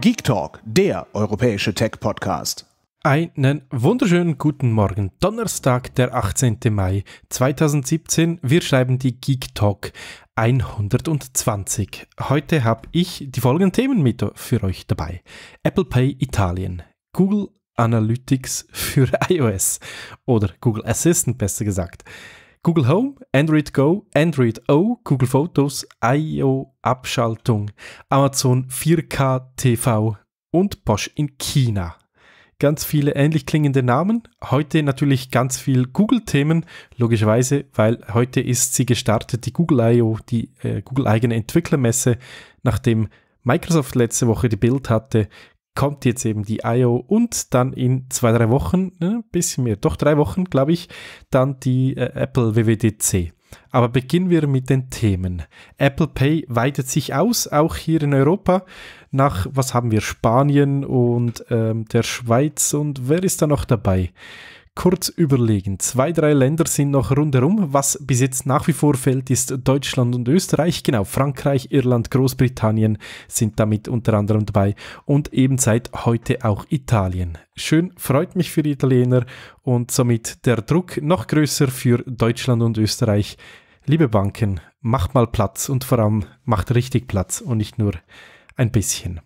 Geek Talk, der europäische Tech-Podcast. Einen wunderschönen guten Morgen. Donnerstag, der 18. Mai 2017. Wir schreiben die Geek Talk 120. Heute habe ich die folgenden Themen mit für euch dabei: Apple Pay Italien, Google Analytics für iOS oder Google Assistant besser gesagt, Google Home, Android Go, Android O, Google Fotos, IO Abschaltung, Amazon 4K TV und Bosch in China. Ganz viele ähnlich klingende Namen. Heute natürlich ganz viel Google-Themen, logischerweise, weil heute ist sie gestartet, die Google I.O., die äh, Google-eigene Entwicklermesse, nachdem Microsoft letzte Woche die Bild hatte, kommt jetzt eben die IO und dann in zwei, drei Wochen, ein ne, bisschen mehr, doch drei Wochen, glaube ich, dann die äh, Apple WWDC. Aber beginnen wir mit den Themen. Apple Pay weitet sich aus, auch hier in Europa. Nach, was haben wir, Spanien und ähm, der Schweiz und wer ist da noch dabei? kurz überlegen. Zwei, drei Länder sind noch rundherum. Was bis jetzt nach wie vor fällt, ist Deutschland und Österreich. Genau, Frankreich, Irland, Großbritannien sind damit unter anderem dabei und eben seit heute auch Italien. Schön, freut mich für die Italiener und somit der Druck noch größer für Deutschland und Österreich. Liebe Banken, macht mal Platz und vor allem macht richtig Platz und nicht nur ein bisschen.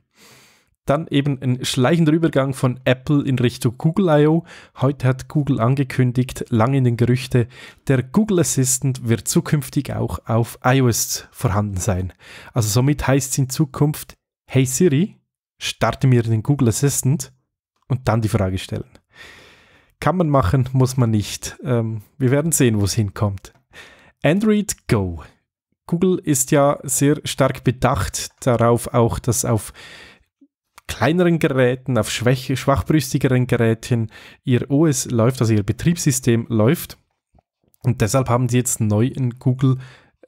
Dann eben ein schleichender Übergang von Apple in Richtung Google I.O. Heute hat Google angekündigt, lange in den Gerüchte, der Google Assistant wird zukünftig auch auf iOS vorhanden sein. Also somit heißt es in Zukunft, hey Siri, starte mir den Google Assistant und dann die Frage stellen. Kann man machen, muss man nicht. Ähm, wir werden sehen, wo es hinkommt. Android Go. Google ist ja sehr stark bedacht darauf, auch das auf kleineren Geräten, auf schwach, schwachbrüstigeren Geräten ihr OS läuft, also ihr Betriebssystem läuft. Und deshalb haben sie jetzt neu ein Google,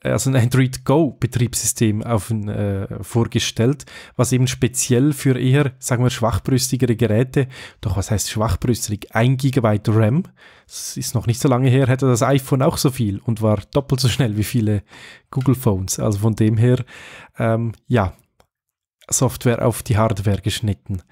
äh, also ein Android Go Betriebssystem auf, äh, vorgestellt, was eben speziell für eher, sagen wir, schwachbrüstigere Geräte, doch was heißt schwachbrüstig? Ein Gigabyte RAM, das ist noch nicht so lange her, hätte das iPhone auch so viel und war doppelt so schnell wie viele Google Phones. Also von dem her, ähm, ja, Software auf die Hardware geschnitten.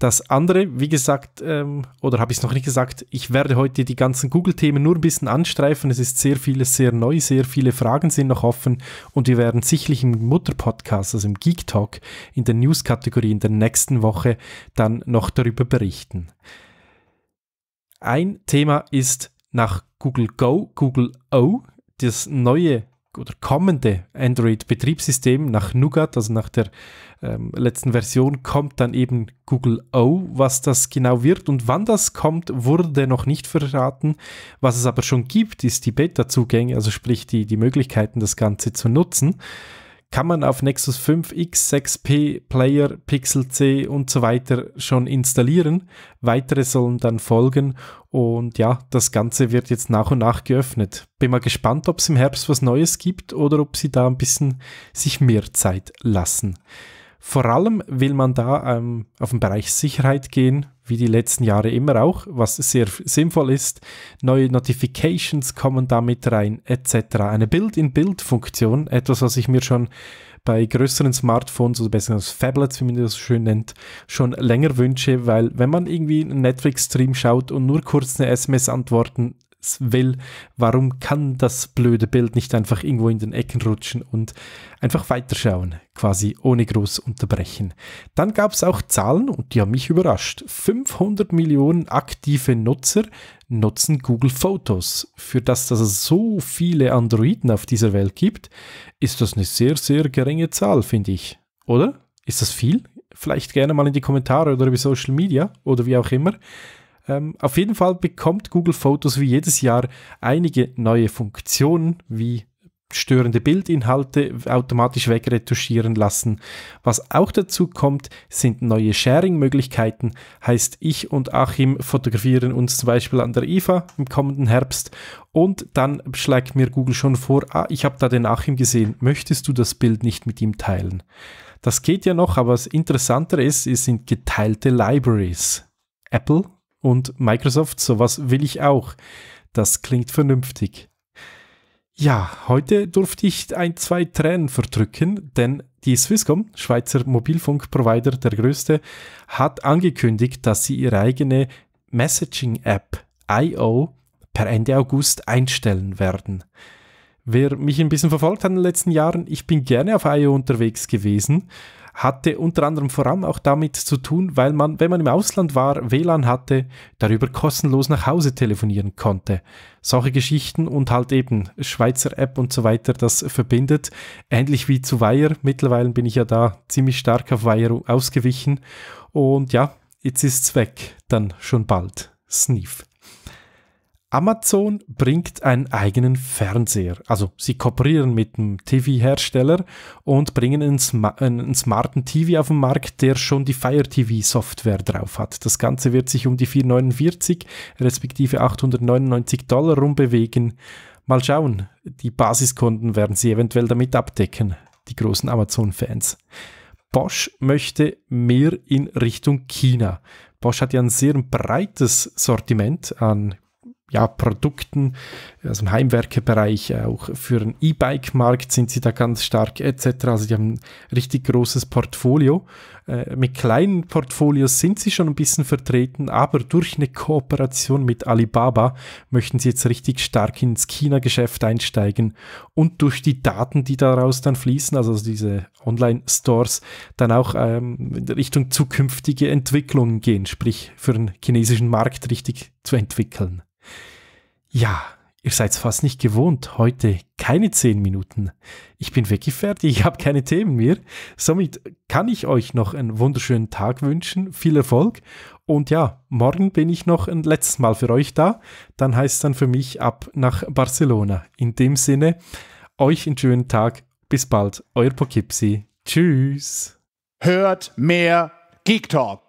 Das andere, wie gesagt, ähm, oder habe ich es noch nicht gesagt, ich werde heute die ganzen Google-Themen nur ein bisschen anstreifen. Es ist sehr vieles sehr neu, sehr viele Fragen sind noch offen und wir werden sicherlich im Mutter-Podcast, also im Geek Talk, in der News-Kategorie in der nächsten Woche dann noch darüber berichten. Ein Thema ist nach Google Go, Google O, das neue oder kommende Android-Betriebssystem nach Nougat, also nach der ähm, letzten Version, kommt dann eben Google O. Was das genau wird und wann das kommt, wurde noch nicht verraten. Was es aber schon gibt, ist die Beta-Zugänge, also sprich die, die Möglichkeiten, das Ganze zu nutzen kann man auf Nexus 5 X, 6P, Player, Pixel C und so weiter schon installieren. Weitere sollen dann folgen und ja, das Ganze wird jetzt nach und nach geöffnet. Bin mal gespannt, ob es im Herbst was Neues gibt oder ob sie da ein bisschen sich mehr Zeit lassen. Vor allem will man da ähm, auf den Bereich Sicherheit gehen, wie die letzten Jahre immer auch, was sehr sinnvoll ist. Neue Notifications kommen da mit rein, etc. Eine build in build funktion etwas, was ich mir schon bei größeren Smartphones oder besser als Phablets, wie man das schön nennt, schon länger wünsche, weil wenn man irgendwie einen Netflix-Stream schaut und nur kurz eine SMS antworten will, warum kann das blöde Bild nicht einfach irgendwo in den Ecken rutschen und einfach weiterschauen, quasi ohne groß unterbrechen. Dann gab es auch Zahlen und die haben mich überrascht. 500 Millionen aktive Nutzer nutzen Google Fotos. Für das, dass es so viele Androiden auf dieser Welt gibt, ist das eine sehr, sehr geringe Zahl, finde ich. Oder? Ist das viel? Vielleicht gerne mal in die Kommentare oder über Social Media oder wie auch immer. Ähm, auf jeden Fall bekommt Google Fotos wie jedes Jahr einige neue Funktionen wie störende Bildinhalte automatisch wegretuschieren lassen. Was auch dazu kommt, sind neue Sharing-Möglichkeiten. Heißt, ich und Achim fotografieren uns zum Beispiel an der IFA im kommenden Herbst und dann schlägt mir Google schon vor, ah, ich habe da den Achim gesehen, möchtest du das Bild nicht mit ihm teilen? Das geht ja noch, aber was interessanter ist, es sind geteilte Libraries. Apple und Microsoft, sowas will ich auch. Das klingt vernünftig. Ja, heute durfte ich ein, zwei Tränen verdrücken, denn die Swisscom, Schweizer Mobilfunkprovider, der größte, hat angekündigt, dass sie ihre eigene Messaging-App IO per Ende August einstellen werden. Wer mich ein bisschen verfolgt hat in den letzten Jahren, ich bin gerne auf IO unterwegs gewesen hatte unter anderem vor allem auch damit zu tun, weil man, wenn man im Ausland war, WLAN hatte, darüber kostenlos nach Hause telefonieren konnte. Solche Geschichten und halt eben Schweizer App und so weiter, das verbindet. Ähnlich wie zu Wire. Mittlerweile bin ich ja da ziemlich stark auf Wire ausgewichen. Und ja, jetzt ist's weg. Dann schon bald. Sniff. Amazon bringt einen eigenen Fernseher. Also sie kooperieren mit dem TV-Hersteller und bringen einen, Sm einen, smarten TV auf den Markt, der schon die Fire TV-Software drauf hat. Das Ganze wird sich um die 449 respektive 899 Dollar rumbewegen. Mal schauen, die Basiskunden werden sie eventuell damit abdecken, die großen Amazon-Fans. Bosch möchte mehr in Richtung China. Bosch hat ja ein sehr breites Sortiment an ja, Produkten, also im Heimwerkebereich, äh, auch für den E-Bike-Markt sind sie da ganz stark etc. Also die haben ein richtig großes Portfolio. Äh, mit kleinen Portfolios sind sie schon ein bisschen vertreten, aber durch eine Kooperation mit Alibaba möchten sie jetzt richtig stark ins China-Geschäft einsteigen und durch die Daten, die daraus dann fließen, also diese Online-Stores, dann auch ähm, in Richtung zukünftige Entwicklungen gehen, sprich für den chinesischen Markt richtig zu entwickeln. Ja, ihr seid es fast nicht gewohnt. Heute keine 10 Minuten. Ich bin wirklich fertig. Ich habe keine Themen mehr. Somit kann ich euch noch einen wunderschönen Tag wünschen. Viel Erfolg. Und ja, morgen bin ich noch ein letztes Mal für euch da. Dann heißt es dann für mich ab nach Barcelona. In dem Sinne, euch einen schönen Tag. Bis bald. Euer Poughkeepsie. Tschüss. Hört mehr Geek Talk.